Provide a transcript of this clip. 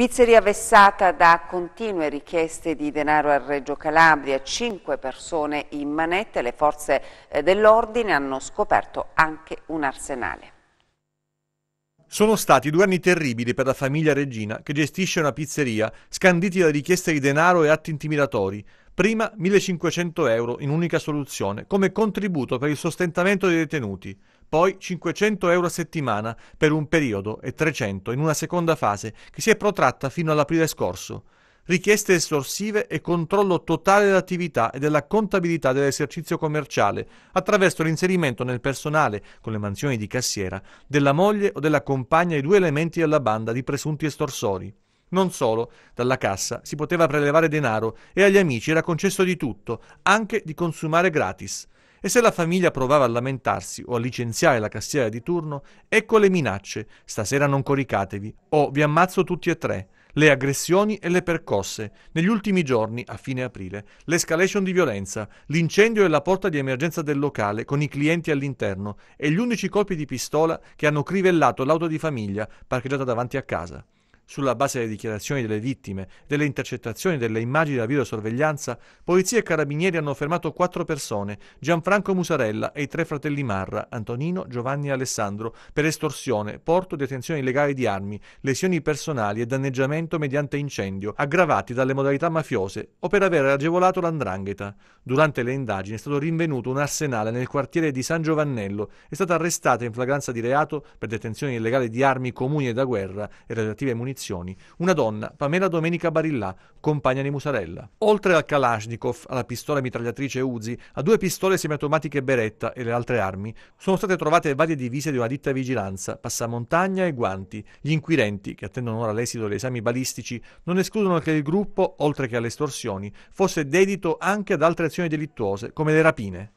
Pizzeria vessata da continue richieste di denaro a Reggio Calabria, cinque persone in manette, le forze eh, dell'ordine hanno scoperto anche un arsenale. Sono stati due anni terribili per la famiglia Regina che gestisce una pizzeria, scanditi da richieste di denaro e atti intimidatori. Prima 1500 euro in unica soluzione come contributo per il sostentamento dei detenuti poi 500 euro a settimana per un periodo e 300 in una seconda fase che si è protratta fino all'aprile scorso. Richieste estorsive e controllo totale dell'attività e della contabilità dell'esercizio commerciale attraverso l'inserimento nel personale, con le mansioni di cassiera, della moglie o della compagna e due elementi della banda di presunti estorsori. Non solo, dalla cassa si poteva prelevare denaro e agli amici era concesso di tutto, anche di consumare gratis e se la famiglia provava a lamentarsi o a licenziare la cassiera di turno, ecco le minacce, stasera non coricatevi, o vi ammazzo tutti e tre, le aggressioni e le percosse, negli ultimi giorni, a fine aprile, l'escalation di violenza, l'incendio e la porta di emergenza del locale con i clienti all'interno e gli 11 colpi di pistola che hanno crivellato l'auto di famiglia parcheggiata davanti a casa. Sulla base delle dichiarazioni delle vittime, delle intercettazioni e delle immagini della videosorveglianza, polizia e carabinieri hanno fermato quattro persone, Gianfranco Musarella e i tre fratelli Marra, Antonino, Giovanni e Alessandro, per estorsione, porto e detenzione illegale di armi, lesioni personali e danneggiamento mediante incendio, aggravati dalle modalità mafiose o per aver agevolato l'andrangheta. Durante le indagini è stato rinvenuto un arsenale nel quartiere di San Giovannello, è stata arrestata in flagranza di reato per detenzione illegale di armi comuni e da guerra e relative munizioni elezioni. Una donna, Pamela Domenica Barillà, compagna di Musarella. Oltre al Kalashnikov, alla pistola mitragliatrice Uzi, a due pistole semiautomatiche Beretta e le altre armi, sono state trovate varie divise di una ditta vigilanza, passamontagna e guanti. Gli inquirenti, che attendono ora l'esito degli esami balistici, non escludono che il gruppo, oltre che alle estorsioni, fosse dedito anche ad altre azioni delittuose, come le rapine.